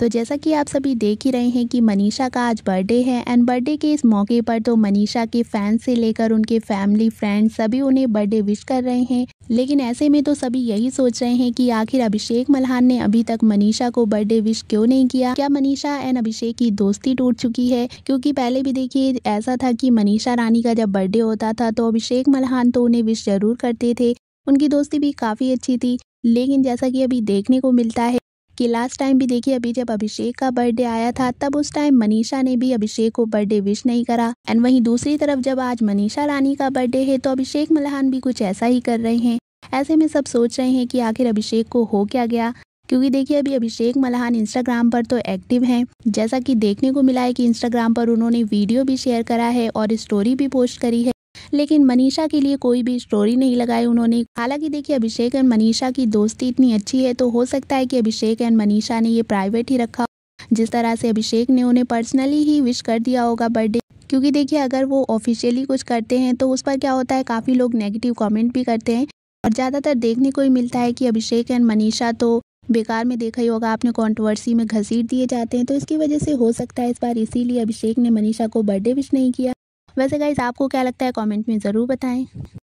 तो जैसा कि आप सभी देख ही रहे हैं कि मनीषा का आज बर्थडे है एंड बर्थडे के इस मौके पर तो मनीषा के फैंस से लेकर उनके फैमिली फ्रेंड्स सभी उन्हें बर्थडे विश कर रहे हैं लेकिन ऐसे में तो सभी यही सोच रहे हैं कि आखिर अभिषेक मल्हान ने अभी तक मनीषा को बर्थडे विश क्यों नहीं किया क्या मनीषा एंड अभिषेक की दोस्ती टूट चुकी है क्योंकि पहले भी देखिए ऐसा था कि मनीषा रानी का जब बर्थडे होता था तो अभिषेक मल्हान तो उन्हें विश जरूर करते थे उनकी दोस्ती भी काफ़ी अच्छी थी लेकिन जैसा कि अभी देखने को मिलता है कि लास्ट टाइम भी देखिए अभी जब अभिषेक का बर्थडे आया था तब उस टाइम मनीषा ने भी अभिषेक को बर्थडे विश नहीं करा एंड वहीं दूसरी तरफ जब आज मनीषा रानी का बर्थडे है तो अभिषेक मल्हान भी कुछ ऐसा ही कर रहे हैं ऐसे में सब सोच रहे हैं कि आखिर अभिषेक को हो क्या गया क्योंकि देखिए अभी अभिषेक मल्हान इंस्टाग्राम पर तो एक्टिव हैं जैसा कि देखने को मिला है कि इंस्टाग्राम पर उन्होंने वीडियो भी शेयर करा है और स्टोरी भी पोस्ट करी है लेकिन मनीषा के लिए कोई भी स्टोरी नहीं लगाई उन्होंने हालांकि देखिए अभिषेक एंड मनीषा की दोस्ती इतनी अच्छी है तो हो सकता है कि अभिषेक एंड मनीषा ने ये प्राइवेट ही रखा जिस तरह से अभिषेक ने उन्हें पर्सनली ही विश कर दिया होगा बर्थडे क्योंकि देखिए अगर वो ऑफिशियली कुछ करते हैं तो उस पर क्या होता है काफ़ी लोग नेगेटिव कमेंट भी करते हैं और ज़्यादातर देखने को ही मिलता है कि अभिषेक एंड मनीषा तो बेकार में देखा ही होगा आपने कंट्रोवर्सी में घसीट दिए जाते हैं तो इसकी वजह से हो सकता है इस बार इसीलिए अभिषेक ने मनीषा को बर्थडे विश नहीं किया वैसे गाइज आपको क्या लगता है कमेंट में ज़रूर बताएं